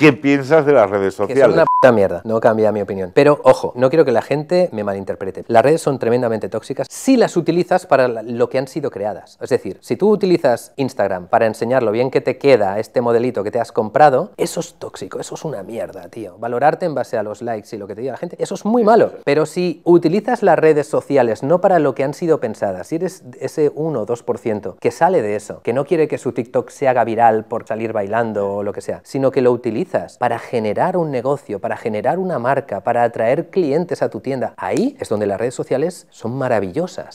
¿Qué piensas de las redes sociales? Que una puta mierda, no cambia mi opinión. Pero ojo, no quiero que la gente me malinterprete. Las redes son tremendamente tóxicas si las utilizas para lo que han sido creadas. Es decir, si tú utilizas Instagram para enseñar lo bien que te queda este modelito que te has comprado, eso es tóxico, eso es una mierda, tío. Valorarte en base a los likes y lo que te diga la gente, eso es muy malo. Pero si utilizas las redes sociales no para lo que han sido pensadas, si eres ese 1 o 2% que sale de eso, que no quiere que su TikTok se haga viral por salir bailando o lo que sea, sino que lo utiliza para generar un negocio, para generar una marca, para atraer clientes a tu tienda, ahí es donde las redes sociales son maravillosas.